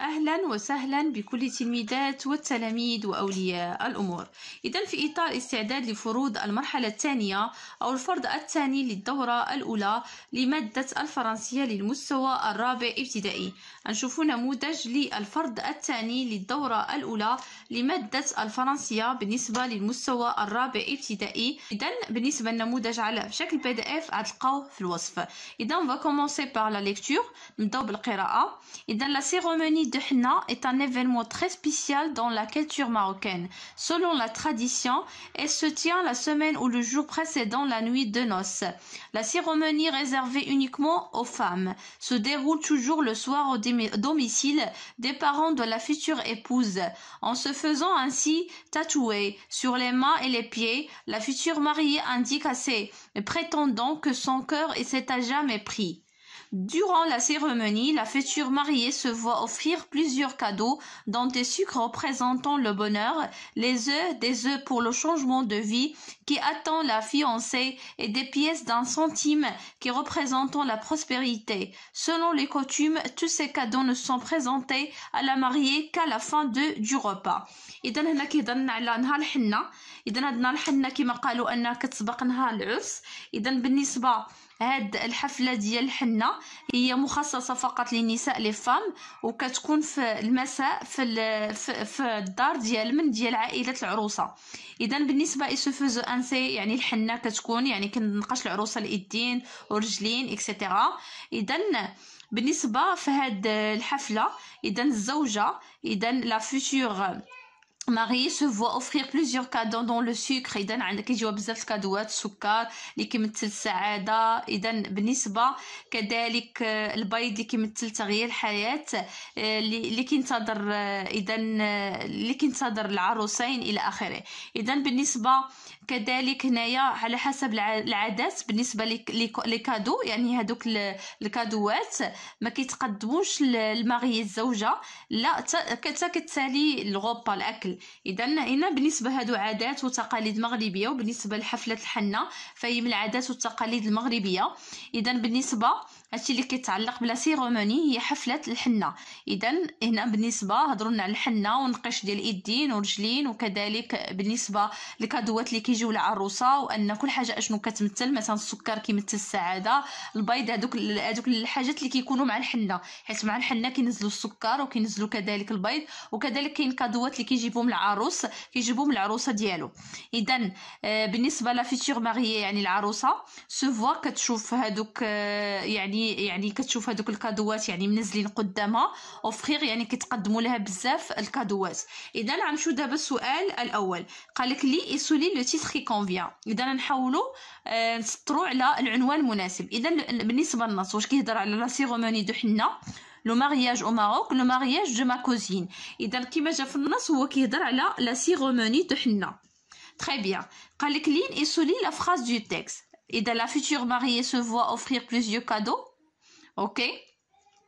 أهلا وسهلا بكل التلميذات والتلاميذ وأولياء الأمور إذا في إطار استعداد لفروض المرحلة الثانية أو الفرض الثاني للدورة الأولى لمادة الفرنسية للمستوى الرابع ابتدائي نشوف نموذج للفرض الثاني للدورة الأولى لمادة الفرنسية بالنسبة للمستوى الرابع ابتدائي إذا بالنسبة للنموذج على شكل بي دي اف غتلقاوه في الوصف إذا on va commencer par نبداو بالقراءة إذا لا سيغوموني de est un événement très spécial dans la culture marocaine. Selon la tradition, elle se tient la semaine ou le jour précédent la nuit de noces. La cérémonie réservée uniquement aux femmes se déroule toujours le soir au domicile des parents de la future épouse, en se faisant ainsi tatouer sur les mains et les pieds. La future mariée indique à ses prétendants que son cœur s'est à jamais pris. Durant la cérémonie, la future mariée se voit offrir plusieurs cadeaux, dont des sucres représentant le bonheur, les œufs, des œufs pour le changement de vie qui attend la fiancée et des pièces d'un centime qui représentent la prospérité. Selon les coutumes, tous ces cadeaux ne sont présentés à la mariée qu'à la fin du repas. اذا هنا كيهضرنا على نهار الحنه اذا هاد نهار الحنه كما قالوا انها كتسبق نهار العرس اذا بالنسبه هاد الحفله ديال الحنه هي مخصصه فقط للنساء لي فام وكتكون في المساء في ال... في, في الدار ديال من ديال عائله العروسه اذا بالنسبه يسوفوز انسي يعني الحنه كتكون يعني كنقاش العروسه الايدين ورجلين اكسيتيرا اذا بالنسبه في هاد الحفله اذا الزوجه اذا لا فيتور ماري سو فوا offrir بليزيوغ كادو دون لو sucre اذا عندك يجيو بزاف كادوات السكر اللي كيمثل السعاده اذا بالنسبه كذلك آه، البيض اللي كيمثل تغيير الحياه آه، اللي كينتظر آه، اذا اللي كينتظر العروسين الى اخره اذا بالنسبه كذلك هنايا على حسب العادات بالنسبه لي كادو يعني هذوك الكادوات ما كيتقدموش الماري الزوجه لا حتى كتسالي الغوبا الاكل اذا هنا بالنسبه هادو عادات وتقاليد مغربيه وبالنسبه لحفله الحنه فهي من العادات والتقاليد المغربيه اذا بالنسبه هادشي اللي كيتعلق بلا سيغوموني هي حفله الحنه اذا هنا بالنسبه هضروا لنا على الحنه ونقش ديال الإيدين ورجلين وكذلك بالنسبه للكادوات اللي كيجيو للعروسه وان كل حاجه اشنو كتمثل مثلا السكر كيمثل السعاده البيض هذوك هذوك الحاجات اللي كيكونوا مع الحنه حيت مع الحنه كينزلوا السكر وكينزلوا كذلك البيض وكذلك كاين كادوات اللي كيجيبهم العروس كيجيبهم العروسه ديالو اذا آه، بالنسبه لفيتيغ ماغيي يعني العروسه سو كتشوف هذوك آه، يعني يعني يعني كتشوف هذوك الكادوات يعني منزلين قدامها اوفخير يعني كيتقدموا لها بزاف الكادوات اذا غنمشيو دابا السؤال الاول قالك لي اسولي لو تيتر كي كونفيان اذا نحاولوا آه، نسطروا على العنوان المناسب اذا بالنسبه للنص واش كيهضر على لا سيغوموني دو حنا لو مارياج او ماروك لو مارياج دو ما كوزين اذا كيما جا في النص هو كيهضر على لا سيغوموني دو حنا تري بيان قالك لين اسولي لا فراز دو تيكست اذا لا فيتور ماريي سو فوا اوفرير بليزيو كادو اوكي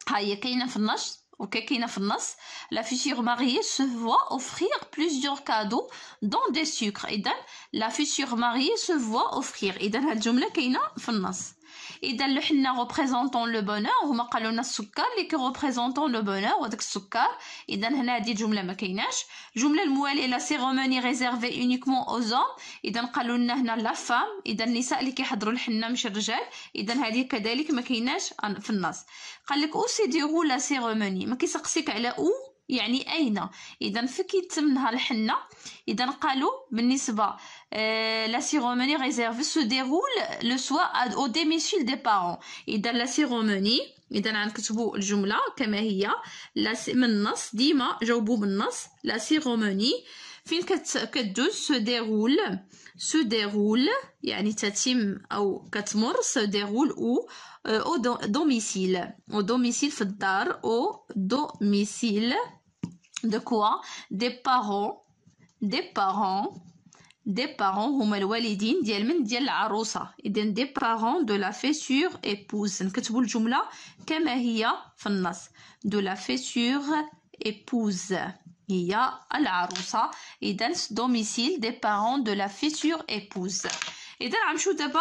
ها هي كاينه في النص اوكي كاينه في النص لا فيتور ماريي سو فوا اوفرير بليزيور كادو دون دي سكر اذا لا فيتور ماريي سو فوا اوفرير اذا هاد الجمله كاينه في النص اذا لو حنا ريبريزونطون لو بونور هما قالوا لنا السكر اللي كيغوبريزونطون لو بونور وداك السكر اذا هنا هذه الجمله ما كايناش الجمله المواليه لا سيرموني ريزيرفي اونيكمون او زوم اذا قالوا لنا هنا لا فام اذا النساء اللي كيحضروا الحنه مش الرجال اذا هذه كذلك ما كايناش في النص قال لك او سي ديرو لا سيرموني ما كيسقسيك على او يعني أين إذا فكيت منها الحنة إذا قالوا بالنسبة لا سيغوموني ريزيرفي سو ديرول لو سوا أو ديميسيل دي بارون إذا لا سيغوموني إذا غنكتبوا الجملة كما هي لا من النص ديما جاوبوا بالنص لا سيغوموني فين كتدوز سو ديرول سو ديرول يعني تتم او كتمر سو ديرول او آه، او دوميسيل او دوميسيل في الدار او دوميسيل de quoi Des parents, des parents, des parents هما الوالدين ديال من ديال العروسة اذا des parents de la fessure épouse نكتبوا الجمله كما هي في النص de la fessure épouse هي العروسه اذا domicile des parents de la future épouse اذا غنمشيو دابا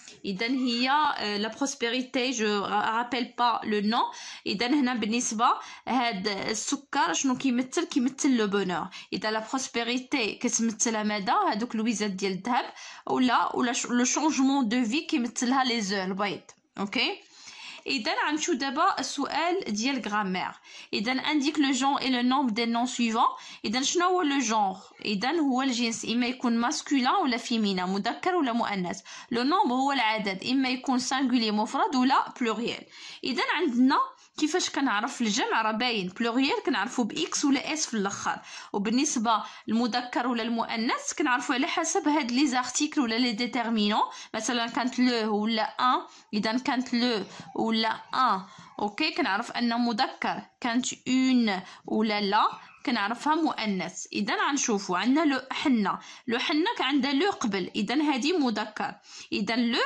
اذا هي لا بروسبيريتي جو رابيل با لو نو اذا هنا بالنسبه هاد السكر شنو كيمثل كيمثل لو بونور اذا لا بروسبيريتي كتمثلها ماذا هادوك لويزات ديال الذهب ولا ولا لو شونجمون دو في كيمثلها لي زو البيض اوكي okay. اذا غنمشيو دابا السؤال ديال غرامير اذا عنديك لو جون اي لو نوم دي نون سويفون اذا شنو هو لو جونغ اذا هو الجنس اما يكون ماسكولين ولا فيمينا مذكر ولا مؤنث لو نوم هو العدد اما يكون سانغولي مفرد ولا بلوريال اذا عندنا كيفاش كنعرف الجمع راه باين بلوغيال كنعرفو باكس ولا اس في الاخر وبالنسبه للمذكر ولا المؤنث كنعرفو على حسب هاد لي زارتيكل ولا لي ديتيرمينون مثلا كانت لو ولا ان اذا كانت لو ولا ان اوكي كنعرف ان مذكر كانت اون ولا لا كنعرفها مؤنث اذا غنشوفو عندنا لو حنا لو حنا عندها لو قبل اذا هادي مذكر اذا لو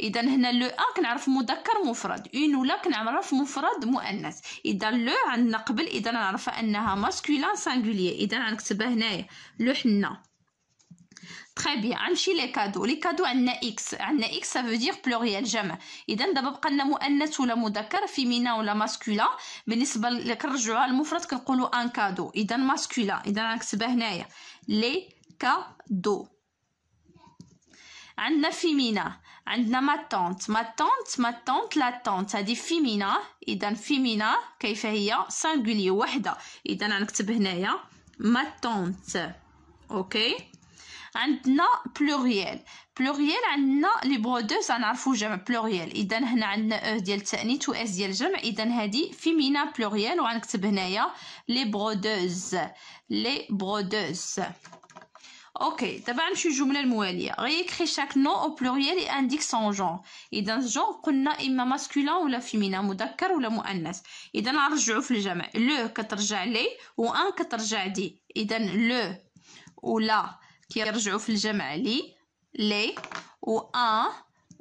اذا هنا لو ا كنعرف مذكر مفرد اون ولا كنعرف مفرد مؤنث اذا لو عندنا قبل اذا نعرف انها ماسكولان سانغولير اذا غنكتبها هنايا لو حنا تري بيان غنمشي لي كادو لي كادو عندنا اكس عندنا اكس سافو دير بلوريال جمع اذا دابا بقى لنا مؤنث ولا مذكر فيمينا ولا ماسكولا بالنسبه اللي كنرجعوها للمفرد كنقولوا ان كادو اذا ماسكولا اذا غنكتبها هنايا لي كادو عندنا فيمينا عندنا ما طونت ما طونت ما طونت لا طونت هذه فيمينا اذا فيمينا كيف هي سانغولي وحده اذا غنكتب هنايا ما طونت اوكي عندنا بلوريال بلوريال عندنا لي برودوز غنعرفو جمع بلوريال اذا هنا عندنا او e ديال التانيث و اس ديال الجمع اذا هادي فيمينا بلوريال وغنكتب هنايا لي برودوز لي برودوز اوكي دابا غنمشيو الجمله المواليه غيكري شاك نو او بلوريال انديك سون جون اذا جون قلنا اما ماسكولان ولا فيمينا مذكر ولا مؤنث اذا نرجعوا في الجمع لو كترجع لي و ان كترجع دي اذا لو ولا كيرجعوا في الجمع لي لي و ان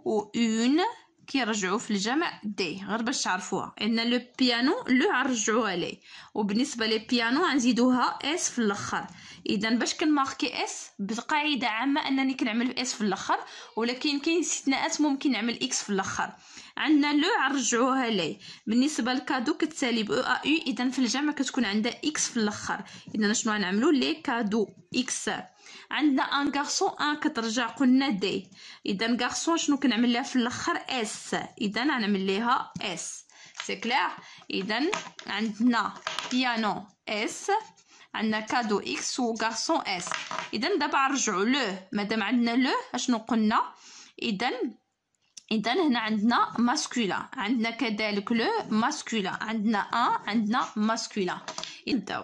و اون كيرجعوا في الجمع دي غير باش تعرفوها ان لو بيانو لو غنرجعوها لي وبالنسبه لي بيانو غنزيدوها اس في الاخر اذا باش كنماركي اس بقاعده عامه انني كنعمل اس في الاخر ولكن كاين استثناءات ممكن نعمل اكس في الاخر عندنا لو غنرجعوها لي بالنسبه لكادو كتسالي ب او ا اذا في الجمع كتكون عندها اكس في الاخر اذا شنو غنعملو لي كادو اكس عندنا ان غارسون ان كترجع قلنا دي اذا غارسون شنو كنعمل لها في الاخر اس اذا نعمل ليها اس سي كلير اذا عندنا بيانو اس عندنا كادو اكس و غارسون اس اذا دابا نرجعوا لو مادام عندنا لو اشنو قلنا اذا اذا هنا عندنا ماسكولا عندنا كذلك لو ماسكولا عندنا ان عندنا ماسكولا انتو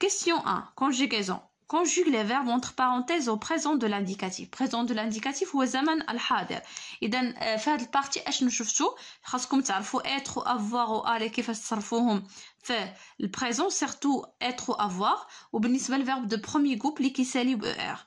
كيسيون ا كونجيغيزون conjugue les verbes entre parenthèses au présent de l'indicatif. Présent de l'indicatif ou zaman al-hadir. Et dans cette partie, de ce que nous savons comme faut être avoir ou aller, comment ça se fait fait le présent, surtout être ou avoir, ou bien le verbe de premier groupe, l'équisalib er.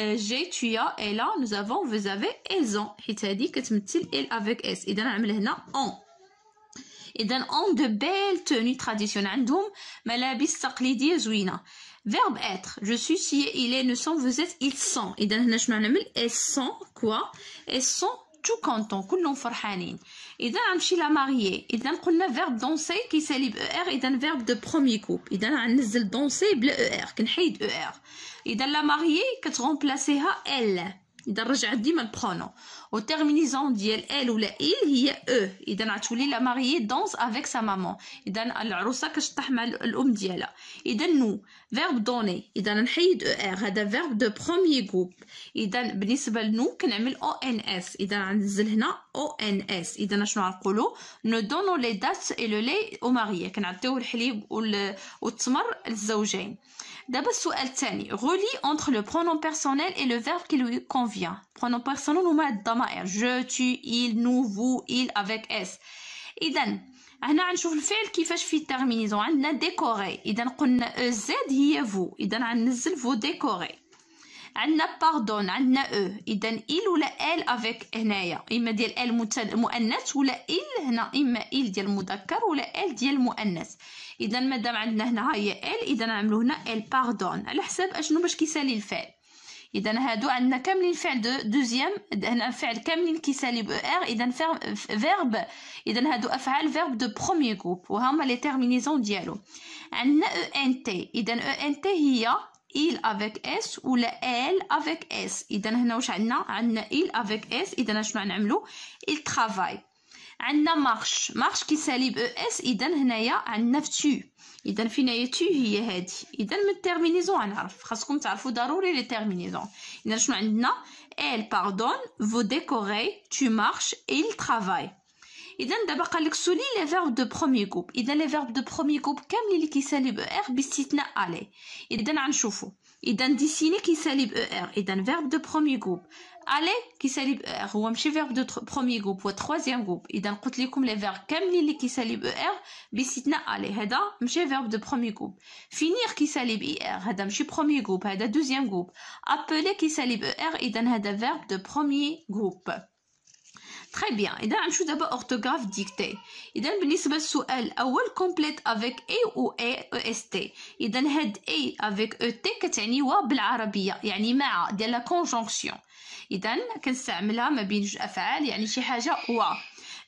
J'ai, tu y a et là nous avons vous avez ils ont il t'a dit que tu m'as il avec s et donne un même là on et dans on de belles tenues traditionnelles d'homme mais la bistaqlidie zouina verbe être je suis si il est nous sommes vous êtes ils sont et dans la même ils sont quoi ils sont tout contents, tout le monde forhanin. Et d'un amchi la mariée. Et d'un qu'on le verbe danser qui s'élève er et d'un verbe de premier couple. Et d'un an danser bleu er, qu'on er. اذا لا ماريي كتغومبلاسيها ال اذا رجعت ديما البرونو و تيرمينيزون ديال ال ولا ايل هي او e. اذا غتولي لا ماريي دونس افيك سا مامون اذا العروسه كتشطح مع الام ديالها اذا نو فيرب دوني اذا نحيد او er. ار هذا فيرب دو بروميي غروب اذا بالنسبه لنو كنعمل او ان اس اذا غنزل هنا او ان اس اذا شنو غنقولوا نو دونو لي دات اي لو لي او ماريي كنعطيو الحليب والتمر للزوجين D'abord, la seconde question. Relie entre le pronom personnel et le verbe qui lui convient. Pronom personnel ou même le domaine. Je, tu, il, nous, vous, il avec s. Donc, nous allons voir le fait qu'il fait dans le terme. Nous avons des coréens. Donc, nous avons dit que vous. Donc, nous allons mettre vos عندنا باردون عندنا او e. اذا ال ولا ال افيك هنايا اما ديال ال مؤنث ولا ال هنا اما ال ديال المذكر ولا ال ديال المؤنث اذا مادام عندنا هنا هي ال اذا نعملو هنا ال باردون على حساب اشنو باش كيسالي الفعل اذا هادو عندنا كاملين فعل دو دوزيام هنا فعل كاملين كيسالي ب ار اذا فيرب اذا هادو افعال فيرب دو بروميي كوب وهما لي تيرمينيزون ديالو عندنا او ان تي اذا او ان تي هي إيل افيك إس ولا إل افيك إس إذا هنا واش عندنا عندنا إيل افيك إس إذا شنو نعملو إل ترافاي عندنا مارش مارش كيسالي بو إس إذا هنايا عندنا في تو إذا فين هي تو هي هادي إذا من التيرمينيزون غنعرف خاصكم تعرفو ضروري لي تيرمينيزون إذا شنو عندنا إل باغدون فو ديكوغي تو مارش إل ترافاي Ithan d'abord qallik souli les verbes de premier groupe idan les verbes de premier groupe kamli li kisali b er bistithna aller idan anchoufo idan dessiner kisali b er idan verbe de premier groupe aller li kisali howa mchi verbe de premier groupe e e ou e troisième groupe idan qolt likom les verbes kamli li kisali b er bistithna aller hada mchi verbe de premier groupe finir kisali b er hada mchi premier groupe hada deuxième groupe appeler kisali b er idan hada verbe de premier groupe تري بيان اذا غنمشيو دابا اورتوغراف ديكتي اذا بالنسبه للسؤال الاول كومبليت افيك اي و اي او اس تي اذا هاد اي افيك او تي كتعني وا بالعربيه يعني مع ديال لا كونجونكسيون اذا كنستعملها ما بين جوج افعال يعني شي حاجه وا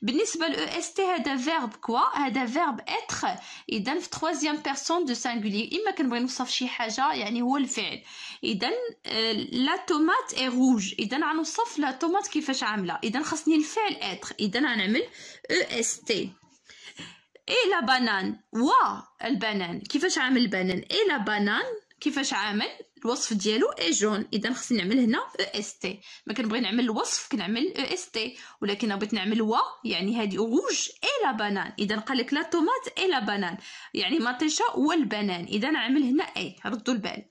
بالنسبة ل EST هذا فيرب كوا هذا فيرب اتر إذا في تخوازيام بيرسون دو سانغولي إما كنبغي نوصف شي حاجة يعني هو الفعل إذا لا تومات اي روج إذا غنوصف لا تومات كيفاش عاملة إذا خاصني الفعل اتر إذا غنعمل EST اي لا بانان وا البانان كيفاش عامل البانان اي لا بانان كيفاش عامل الوصف ديالو اي جون اذا خصني نعمل هنا او اس تي ما كنبغي نعمل الوصف كنعمل او اس تي ولكن بغيت نعمل وا يعني هذه اوروج اي لا بانان اذا قال لك لا طوماط اي لا بانان يعني مطيشه والبنان اذا نعمل هنا اي ردوا البال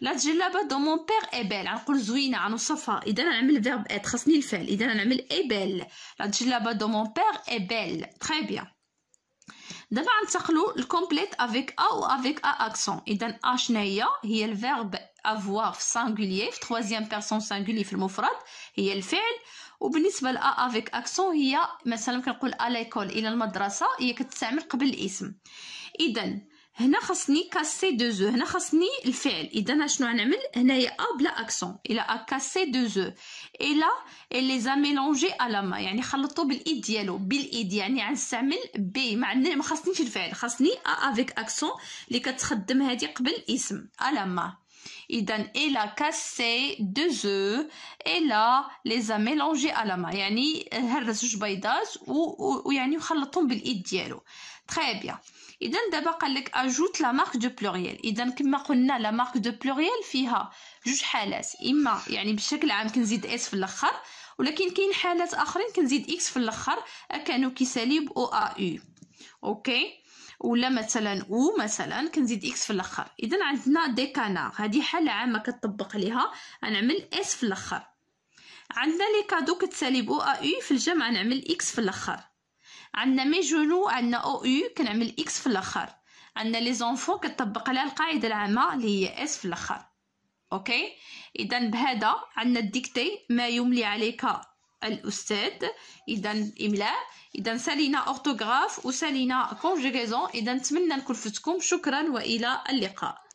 لا جلابة دو مون بير اي بيل غنقول زوينة غنوصفها إذا نعمل فيرب إت خصني الفعل إذا نعمل اي بيل لا جلابة دو مون بير اي بيل تخي بيان دابا غنتقلو الكومبليت افيك ا او افيك ا اكسون اذا ا شناهي هي الفيرب افوار في سانغوليي في تخوازيام بيرسون سانغولي في المفرد هي الفعل وبالنسبه لا افيك اكسون هي مثلا كنقول ا ليكول الى المدرسه هي كتستعمل قبل الاسم اذا هنا خاصني كاسي دو زو هنا خاصني الفعل اذا شنو غنعمل هنايا ا بلا اكسون الى ا كاسي دو زو الا لي زاميلونجي ا لاما يعني خلطو بالايد ديالو بالايد يعني غنستعمل بي مع عندنا ما خاصنيش الفعل خاصني ا افيك اكسون اللي كتخدم هذه قبل اسم ا لاما إذا إلى كاسي دو زو إلى ليزا ميلونجي على ما يعني هرس جوج بيضات ويعني وخلطهم بالإيد ديالو تخي بيان اذا دابا قال لك اجوت لا مارك دو بلوريال اذا كما قلنا لا مارك دو بلوريال فيها جوج حالات اما يعني بشكل عام كنزيد اس في الاخر ولكن كاين حالات اخرين كنزيد اكس في الاخر كانوا كيساليب او ا او اوكي ولا مثلا او مثلا كنزيد اكس في الاخر اذا عندنا ديكانا هذه حاله عامه كتطبق عليها غنعمل اس في الاخر عندنا لي كادو كتسالب او في الجمع نعمل اكس في الاخر عندنا جونو عندنا او اي كنعمل اكس في الاخر عندنا لي زونفو كتطبق عليها القاعده العامه اللي هي اس في الاخر اوكي اذا بهذا عندنا الديكتي ما يملي عليك الأستاذ إذا إملاء إذا سالينا أورتوغراف وسالينا كونجيغيزون إذا نتمنى نكون فتكم شكرا وإلى اللقاء